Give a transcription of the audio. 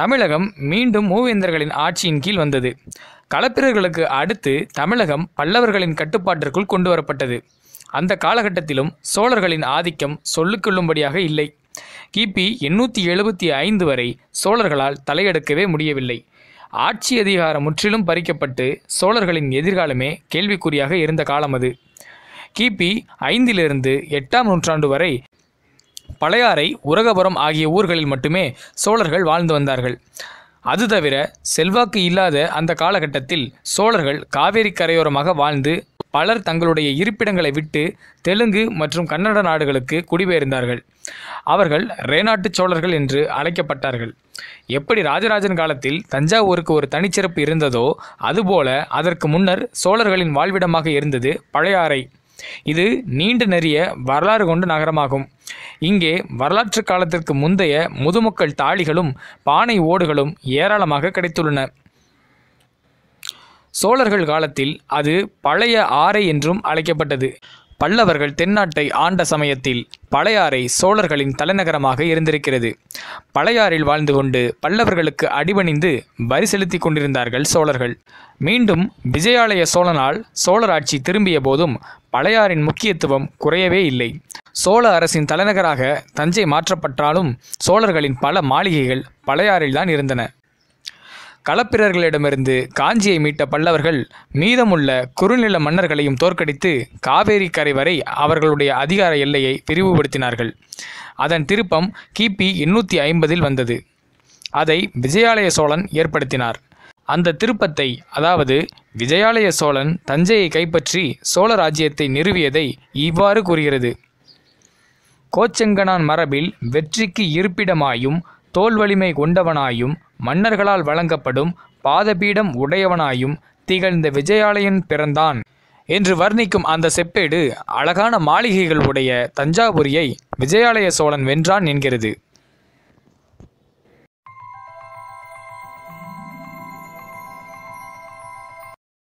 தமிழகம் மீண்டும் மூவேந்தர்களின் ஆட்சியின் கீழ் வந்தது களப்பிரர்களுக்கு அடுத்து தமிழகம் பல்லவர்களின் கட்டுப்பாட்டிற்குள் கொண்டு வரப்பட்டது அந்த காலகட்டத்திலும் சோழர்களின் ஆதிக்கம் சொல்லுக்கொள்ளும்படியாக இல்லை கிபி எண்ணூற்றி எழுபத்தி ஐந்து வரை சோழர்களால் தலையெடுக்கவே முடியவில்லை ஆட்சி அதிகாரம் முற்றிலும் பறிக்கப்பட்டு சோழர்களின் எதிர்காலமே கேள்விக்குறியாக இருந்த காலம் அது கிபி ஐந்திலிருந்து எட்டாம் நூற்றாண்டு வரை பழையாறை உரகபுரம் ஆகிய ஊர்களில் மட்டுமே சோழர்கள் வாழ்ந்து வந்தார்கள் அது தவிர செல்வாக்கு இல்லாத அந்த காலகட்டத்தில் சோழர்கள் காவேரி கரையோரமாக வாழ்ந்து பலர் தங்களுடைய இருப்பிடங்களை விட்டு தெலுங்கு மற்றும் கன்னட நாடுகளுக்கு குடிபெயர்ந்தார்கள் அவர்கள் ரேநாட்டு சோழர்கள் என்று அழைக்கப்பட்டார்கள் எப்படி ராஜராஜன் காலத்தில் தஞ்சாவூருக்கு ஒரு தனிச்சிறப்பு இருந்ததோ அதுபோல அதற்கு முன்னர் சோழர்களின் வாழ்விடமாக இருந்தது பழையாறை இது நீண்டு நெறிய வரலாறு கொண்ட நகரமாகும் இங்கே வரலாற்று காலத்திற்கு முந்தைய முதுமக்கள் தாளிகளும் பானை ஓடுகளும் ஏராளமாக கிடைத்துள்ளன சோழர்கள் காலத்தில் அது பழைய ஆறை என்றும் அழைக்கப்பட்டது பல்லவர்கள் தென்னாட்டை ஆண்ட சமயத்தில் பழையாறை சோழர்களின் தலைநகரமாக இருந்திருக்கிறது பழையாறில் வாழ்ந்து கொண்டு பல்லவர்களுக்கு அடிபணிந்து வரி செலுத்தி கொண்டிருந்தார்கள் சோழர்கள் மீண்டும் விஜயாலய சோழனால் சோழராட்சி திரும்பிய போதும் பழையாறின் முக்கியத்துவம் குறையவே இல்லை சோழ அரசின் தலைநகராக தஞ்சை மாற்றப்பட்டாலும் சோழர்களின் பல மாளிகைகள் பழையாறில்தான் இருந்தன களப்பிரர்களிடமிருந்து காஞ்சியை மீட்ட பல்லவர்கள் மீதமுள்ள குறுநில மன்னர்களையும் தோற்கடித்து காவேரி கரை வரை அவர்களுடைய அதிகார எல்லையை விரிவுபடுத்தினார்கள் அதன் திருப்பம் கிபி எண்ணூற்றி ஐம்பதில் வந்தது அதை விஜயாலய சோழன் ஏற்படுத்தினார் அந்த திருப்பத்தை அதாவது விஜயாலய சோழன் தஞ்சையை கைப்பற்றி சோழ ராஜ்யத்தை நிறுவியதை இவ்வாறு கூறுகிறது கோச்செங்கனான் மரபில் வெற்றிக்கு இருப்பிடமாயும் தோல் வலிமை கொண்டவனாயும் மன்னர்களால் வழங்கப்படும் பாதபீடம் உடையவனாயும் திகழ்ந்த விஜயாலயன் பிறந்தான் என்று வர்ணிக்கும் அந்த செப்பேடு அழகான மாளிகைகள் உடைய தஞ்சாவூரியை விஜயாலய சோழன் வென்றான் என்கிறது